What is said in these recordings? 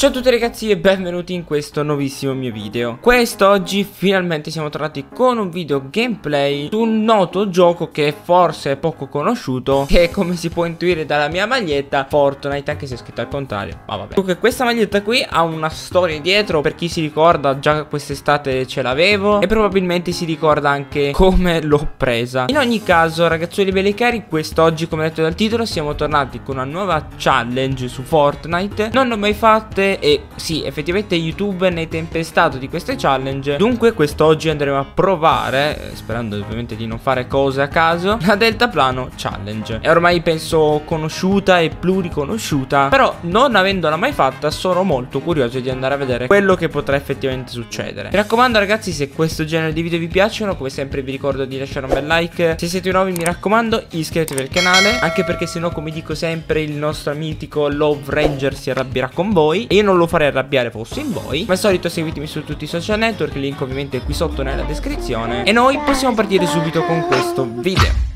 Ciao a tutti ragazzi e benvenuti in questo nuovissimo mio video Quest'oggi finalmente siamo tornati con un video gameplay su un noto gioco che forse è poco conosciuto Che come si può intuire dalla mia maglietta Fortnite anche se è scritto al contrario Ma vabbè Comunque questa maglietta qui ha una storia dietro Per chi si ricorda già quest'estate ce l'avevo E probabilmente si ricorda anche come l'ho presa In ogni caso ragazzuoli belli cari Quest'oggi come detto dal titolo siamo tornati con una nuova challenge su Fortnite Non l'ho mai fatta e sì, effettivamente YouTube ne è tempestato di queste challenge. Dunque quest'oggi andremo a provare, eh, sperando ovviamente di non fare cose a caso, la deltaplano challenge. È ormai penso conosciuta e pluriconosciuta, però non avendola mai fatta sono molto curioso di andare a vedere quello che potrà effettivamente succedere. Mi raccomando ragazzi, se questo genere di video vi piacciono, come sempre vi ricordo di lasciare un bel like. Se siete nuovi mi raccomando iscrivetevi al canale, anche perché se no come dico sempre il nostro mitico Love Ranger si arrabbierà con voi. E io non lo farei arrabbiare fossi in voi Come al solito seguitemi su tutti i social network Link ovviamente qui sotto nella descrizione E noi possiamo partire subito con questo video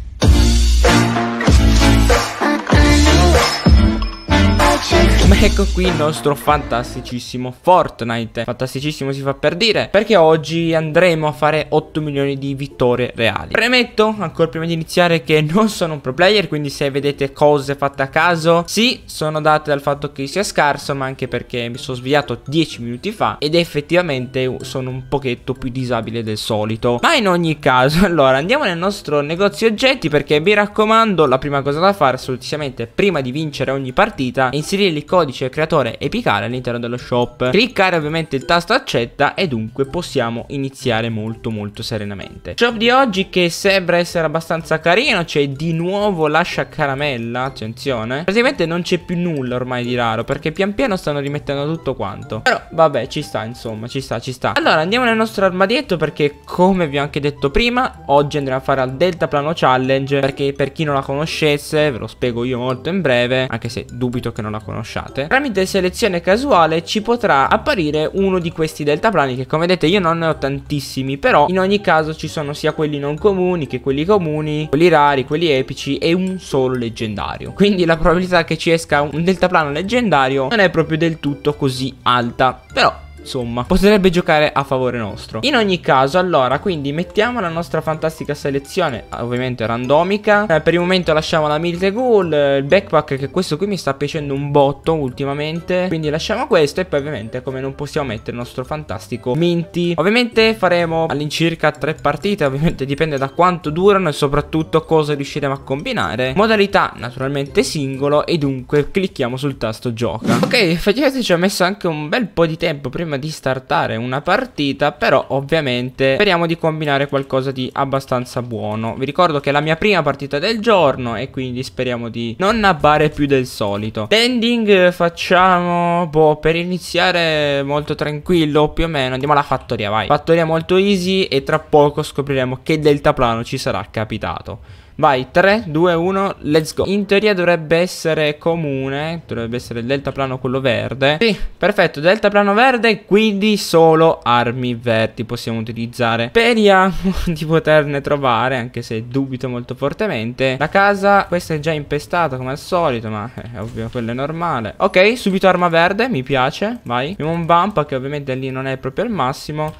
ecco qui il nostro fantasticissimo Fortnite Fantasticissimo si fa per dire Perché oggi andremo a fare 8 milioni di vittorie reali Premetto, ancora prima di iniziare, che non sono un pro player Quindi se vedete cose fatte a caso Sì, sono date dal fatto che sia scarso Ma anche perché mi sono svegliato 10 minuti fa Ed effettivamente sono un pochetto più disabile del solito Ma in ogni caso, allora, andiamo nel nostro negozio oggetti Perché mi raccomando, la prima cosa da fare assolutamente Prima di vincere ogni partita è Inserire l'icona codice creatore epicale all'interno dello shop. Cliccare ovviamente il tasto accetta e dunque possiamo iniziare molto molto serenamente. Shop di oggi che sembra essere abbastanza carino, c'è di nuovo l'ascia caramella, attenzione. Praticamente non c'è più nulla ormai di raro perché pian piano stanno rimettendo tutto quanto. Però vabbè ci sta insomma, ci sta, ci sta. Allora andiamo nel nostro armadietto perché come vi ho anche detto prima, oggi andremo a fare al deltaplano challenge perché per chi non la conoscesse ve lo spiego io molto in breve, anche se dubito che non la conosciate morte, tramite selezione casuale ci potrà apparire uno di questi deltaplani che come vedete io non ne ho tantissimi, però in ogni caso ci sono sia quelli non comuni che quelli comuni, quelli rari, quelli epici e un solo leggendario. Quindi la probabilità che ci esca un deltaplano leggendario non è proprio del tutto così alta, però insomma, potrebbe giocare a favore nostro. In ogni caso, allora, quindi mettiamo la nostra fantastica selezione, ovviamente randomica. Eh, per il momento lasciamo la Milite Ghoul, eh, il backpack che questo qui mi sta piacendo un botto ultimamente. Quindi lasciamo questo e poi ovviamente come non possiamo mettere il nostro fantastico Minty. Ovviamente faremo all'incirca tre partite, ovviamente dipende da quanto durano e soprattutto cosa riusciremo a combinare. Modalità naturalmente singolo e dunque clicchiamo sul tasto gioca. Ok, effettivamente ci ha messo anche un bel po' di tempo prima prima di startare una partita Però ovviamente speriamo di combinare qualcosa di abbastanza buono Vi ricordo che è la mia prima partita del giorno E quindi speriamo di non nabbare più del solito Tending eh, facciamo, boh, per iniziare molto tranquillo più o meno Andiamo alla fattoria, vai Fattoria molto easy e tra poco scopriremo che deltaplano ci sarà capitato Vai, 3, 2, 1, let's go In teoria dovrebbe essere comune Dovrebbe essere il deltaplano quello verde Sì, perfetto, deltaplano verde Quindi solo armi verdi possiamo utilizzare Speriamo di poterne trovare Anche se dubito molto fortemente La casa, questa è già impestata come al solito Ma eh, è ovvio, quello è normale Ok, subito arma verde, mi piace Vai, abbiamo un vampa che ovviamente lì non è proprio il massimo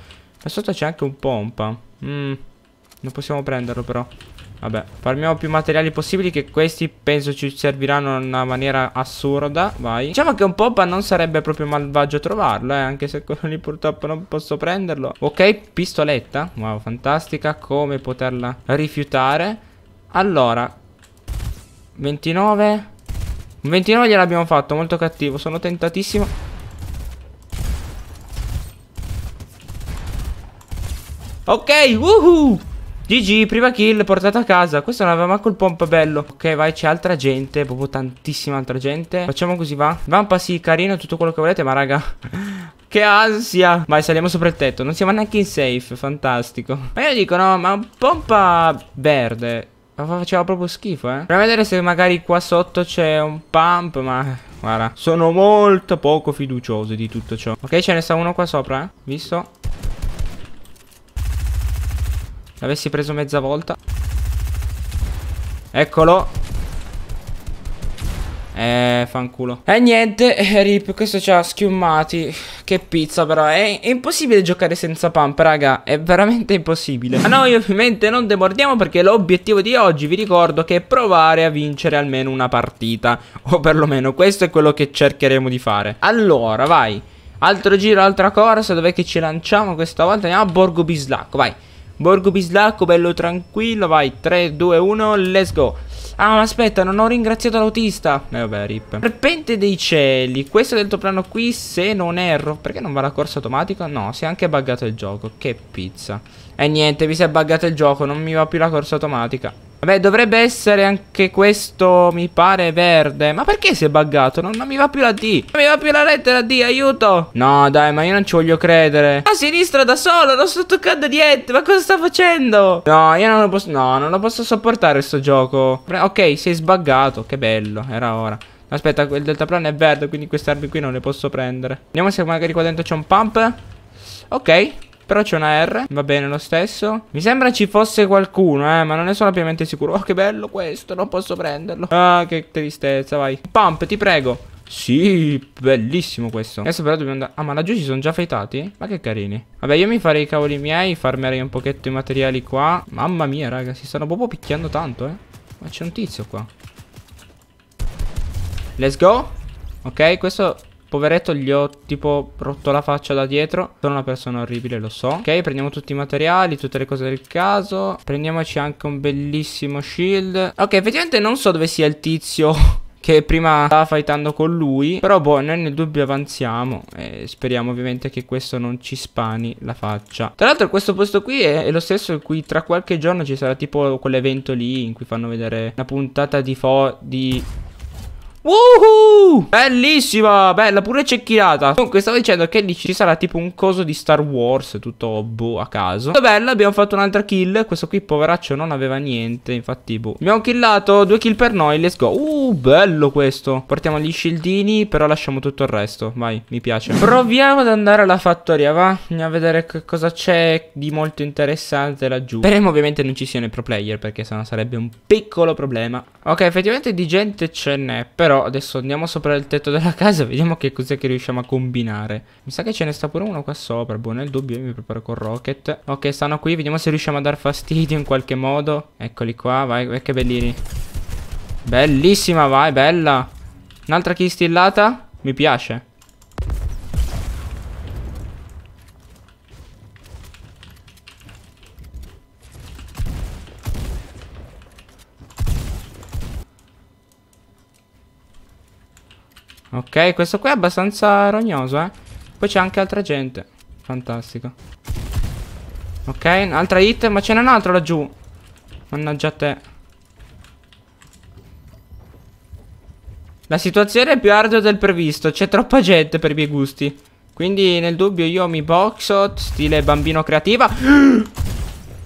Là sotto c'è anche un pompa Mmm, non possiamo prenderlo però Vabbè, farmiamo più materiali possibili che questi penso ci serviranno in una maniera assurda, vai. Diciamo che un Poppa non sarebbe proprio malvagio trovarlo, eh, anche se quello lì purtroppo non posso prenderlo. Ok, pistoletta, wow, fantastica, come poterla rifiutare. Allora, 29, un 29 gliel'abbiamo fatto, molto cattivo, sono tentatissimo. Ok, woohoo! GG, prima kill, portata a casa. Questo non aveva manco il pompa bello. Ok, vai, c'è altra gente. Proprio tantissima altra gente. Facciamo così, va. Vampa, sì, carino, tutto quello che volete, ma raga... che ansia! Vai, saliamo sopra il tetto. Non siamo neanche in safe, fantastico. Ma io dico, no, ma pompa verde... Faceva proprio schifo, eh. Proviamo a vedere se magari qua sotto c'è un pump, ma... Guarda, sono molto poco fiducioso di tutto ciò. Ok, ce ne sta uno qua sopra, eh. Visto? L'avessi preso mezza volta. Eccolo. Eh, fanculo. E eh, niente, rip, questo ci ha schiumati Che pizza però, è, è, impossibile giocare senza pump, raga, è veramente impossibile. Ma noi ovviamente non demordiamo perché l'obiettivo di oggi, vi ricordo, che è provare a vincere almeno una partita. O perlomeno questo è quello che cercheremo di fare. Allora, vai. Altro giro, altra corsa, dov'è che ci lanciamo questa volta? Andiamo a Borgo Bislacco, vai. Borgo Bislacco, bello tranquillo, vai, 3, 2, 1, let's go. Ah, ma aspetta, non ho ringraziato l'autista. eh, vabbè, rip. Serpente dei cieli. Questo del tuo piano qui, se non erro. Perché non va la corsa automatica? No, si è anche buggato il gioco. Che pizza. E eh, niente, mi si è buggato il gioco, non mi va più la corsa automatica. Vabbè, dovrebbe essere anche questo, mi pare, verde. Ma perché si è buggato? Non, non, mi va più la D. Non mi va più la lettera D, aiuto. No, dai, ma io non ci voglio credere. A sinistra da solo, non sto toccando niente. Ma cosa sta facendo? No, io non lo posso... No, non lo posso sopportare sto gioco. Ok, si è sbaggato. Che bello, era ora. Aspetta, il deltaplano è verde, quindi queste armi qui non le posso prendere. Vediamo se magari qua dentro c'è un pump. Ok. Però c'è una R, va bene lo stesso Mi sembra ci fosse qualcuno, eh, ma non ne sono ampiamente sicuro Oh, che bello questo, non posso prenderlo Ah, che tristezza, vai Pump, ti prego sì, bellissimo questo Adesso però dobbiamo andare Ah ma laggiù ci sono già fightati? Ma che carini Vabbè io mi farei i cavoli miei Farmerei un pochetto i materiali qua Mamma mia raga Si stanno proprio picchiando tanto eh Ma c'è un tizio qua Let's go Ok questo Poveretto gli ho tipo rotto la faccia da dietro Sono una persona orribile lo so Ok prendiamo tutti i materiali tutte le cose del caso Prendiamoci anche un bellissimo shield Ok effettivamente non so dove sia il tizio che prima stava fightando con lui. Però boh, noi nel dubbio avanziamo e speriamo ovviamente che questo non ci spani la faccia. Tra l'altro questo posto qui è, è, lo stesso in cui tra qualche giorno ci sarà tipo quell'evento lì in cui fanno vedere una puntata di fo... di... Woohoo! Bellissima, bella, pure cecchinata Comunque stavo dicendo che lì ci sarà tipo un coso di Star Wars, tutto boh a caso. Bella, abbiamo fatto un'altra kill. Questo qui poveraccio non aveva niente, infatti boh. Abbiamo killato, due kill per noi, let's go. Uh, bello questo. Portiamo gli scildini, però lasciamo tutto il resto. Vai, mi piace. Proviamo ad andare alla fattoria, va? Andiamo a vedere che cosa c'è di molto interessante laggiù. Speriamo ovviamente non ci siano i pro player, perché sennò sarebbe un piccolo problema. Ok, effettivamente di gente ce n'è, però... Però adesso andiamo sopra il tetto della casa Vediamo che cos'è che riusciamo a combinare Mi sa che ce ne sta pure uno qua sopra Boh, nel dubbio io mi preparo col rocket Ok, stanno qui, vediamo se riusciamo a dar fastidio in qualche modo Eccoli qua, vai, vai che bellini Bellissima, vai, bella Un'altra kill stillata Mi piace Ok, questo qua è abbastanza rognoso, eh. Poi c'è anche altra gente. Fantastico. Ok, un'altra hit. Ma ce n'è un altro laggiù. Mannaggia te. La situazione è più ardua del previsto. C'è troppa gente per i miei gusti. Quindi nel dubbio io mi boxo, stile bambino creativa.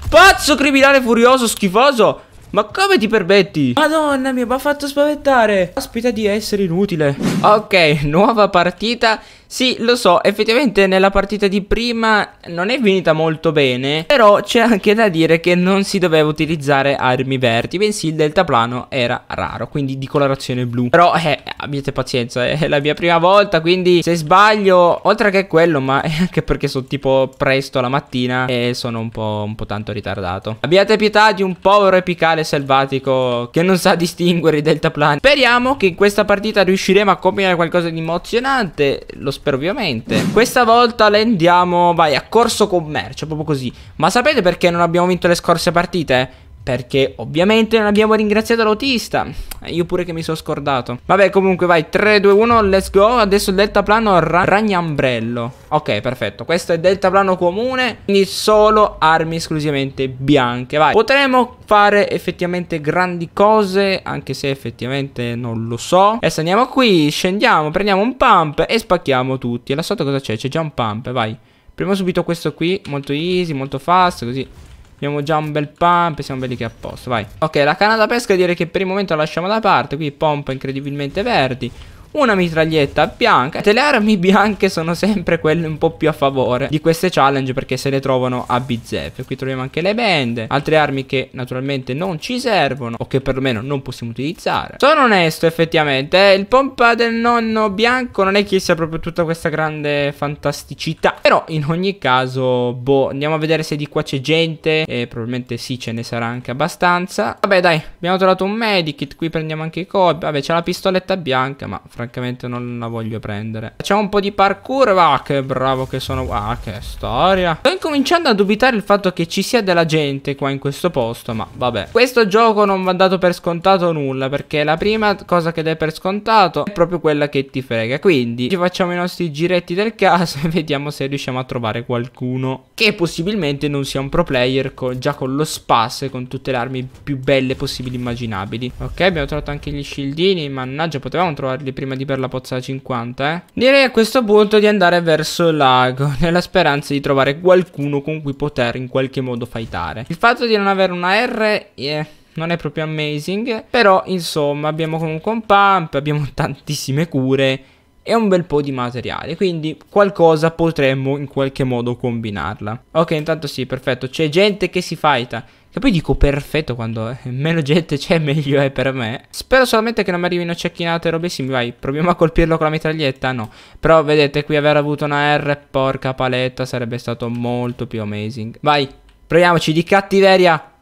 Pazzo criminale furioso schifoso. Ma come ti permetti? Madonna mia, mi ha fatto spaventare. Aspetta di essere inutile. Ok, nuova partita sì, lo so, effettivamente nella partita di prima non è finita molto bene, però c'è anche da dire che non si doveva utilizzare armi verdi, bensì il deltaplano era raro, quindi di colorazione blu. Però, eh, abbiate pazienza, eh, è la mia prima volta, quindi se sbaglio, oltre che quello, ma è anche perché sono tipo presto la mattina e sono un po', un po tanto ritardato. Abbiate pietà di un povero epicale selvatico che non sa distinguere i deltaplani. Speriamo che in questa partita riusciremo a combinare qualcosa di emozionante, lo so spero ovviamente. Questa volta le andiamo, vai, a corso commercio, proprio così. Ma sapete perché non abbiamo vinto le scorse partite? Perché ovviamente non abbiamo ringraziato l'autista. Eh, io pure che mi sono scordato. Vabbè, comunque vai. 3, 2, 1, let's go. Adesso il deltaplano ra ragnambrello. Ok, perfetto. Questo è deltaplano comune. Quindi solo armi esclusivamente bianche. Vai. Potremmo fare effettivamente grandi cose. Anche se effettivamente non lo so. Adesso andiamo qui. Scendiamo. Prendiamo un pump. E spacchiamo tutti. E là sotto cosa c'è? C'è già un pump. Vai. Premo subito questo qui, molto easy, molto fast, così Abbiamo già un bel pump, siamo belli che a posto, vai. Ok, la canna da pesca direi che per il momento la lasciamo da parte, qui pompa incredibilmente verdi una mitraglietta bianca. Te le armi bianche sono sempre quelle un po' più a favore di queste challenge perché se le trovano a bizzeffe. Qui troviamo anche le bende, altre armi che naturalmente non ci servono o che perlomeno non possiamo utilizzare. Sono onesto effettivamente, eh, il pompa del nonno bianco non è che sia proprio tutta questa grande fantasticità. Però in ogni caso, boh, andiamo a vedere se di qua c'è gente e probabilmente sì ce ne sarà anche abbastanza. Vabbè dai, abbiamo trovato un medikit, qui prendiamo anche i cobi, vabbè c'è la pistoletta bianca ma francamente francamente non la voglio prendere. Facciamo un po' di parkour, va, che bravo che sono. Ah, che storia. Sto incominciando a dubitare il fatto che ci sia della gente qua in questo posto, ma vabbè. Questo gioco non va dato per scontato nulla, perché la prima cosa che dai per scontato è proprio quella che ti frega. Quindi ci facciamo i nostri giretti del caso e vediamo se riusciamo a trovare qualcuno che possibilmente non sia un pro player con, già con lo spas e con tutte le armi più belle possibili immaginabili. Ok, abbiamo trovato anche gli shieldini, mannaggia, potevamo trovarli prima di per la pozza da 50, eh. Direi a questo punto di andare verso il lago, nella speranza di trovare qualcuno con cui poter in qualche modo fightare. Il fatto di non avere una R... Yeah non è proprio amazing, però insomma abbiamo comunque un pump, abbiamo tantissime cure e un bel po' di materiale, quindi qualcosa potremmo in qualche modo combinarla. Ok, intanto sì, perfetto, c'è gente che si fighta. Che poi dico perfetto quando eh, meno gente c'è meglio è per me. Spero solamente che non mi arrivino cecchinate e robe simili. Vai, proviamo a colpirlo con la mitraglietta. No. Però vedete qui aver avuto una R porca paletta sarebbe stato molto più amazing. Vai, proviamoci di cattiveria.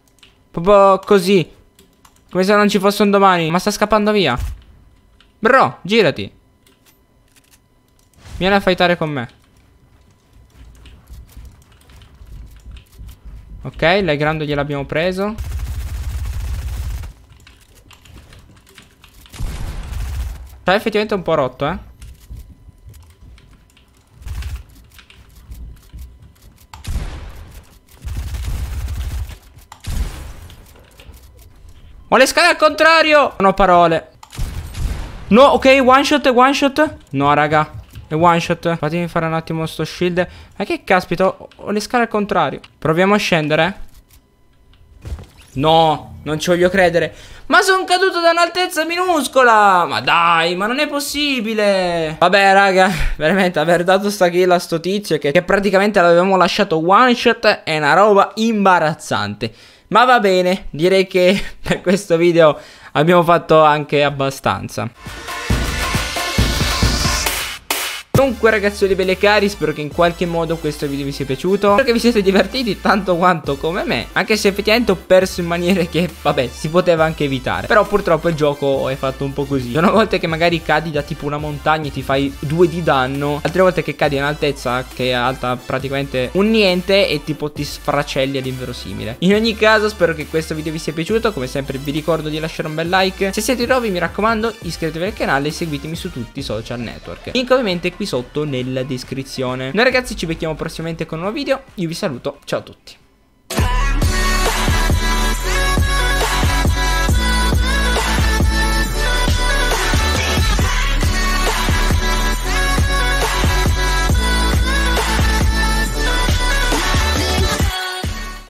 Proprio così. Come se non ci fosse un domani. Ma sta scappando via. Bro, girati. Vieni a fightare con me. Ok, lei grande gliel'abbiamo preso. Sta cioè, effettivamente un po' rotto, eh. Ho le scale al contrario! Non ho parole. No, ok, one shot, one shot. No, raga. E one shot. Fatemi fare un attimo sto shield. Ma che caspita ho le scale al contrario. Proviamo a scendere. No, non ci voglio credere. Ma sono caduto da un'altezza minuscola. Ma dai, ma non è possibile. Vabbè, raga, veramente aver dato sta kill a sto tizio che, che praticamente l'avevamo lasciato one shot è una roba imbarazzante. Ma va bene, direi che per questo video abbiamo fatto anche abbastanza. Comunque ragazzuoli belli e cari spero che in qualche modo questo video vi sia piaciuto Spero che vi siete divertiti tanto quanto come me Anche se effettivamente ho perso in maniere che vabbè si poteva anche evitare Però purtroppo il gioco è fatto un po' così Sono volte che magari cadi da tipo una montagna e ti fai due di danno Altre volte che cadi a un'altezza che è alta praticamente un niente e tipo ti sfracelli all'inverosimile In ogni caso spero che questo video vi sia piaciuto Come sempre vi ricordo di lasciare un bel like Se siete nuovi mi raccomando iscrivetevi al canale e seguitemi su tutti i social network In commenti qui sotto sotto nella descrizione. Noi ragazzi ci becchiamo prossimamente con un nuovo video, io vi saluto, ciao a tutti.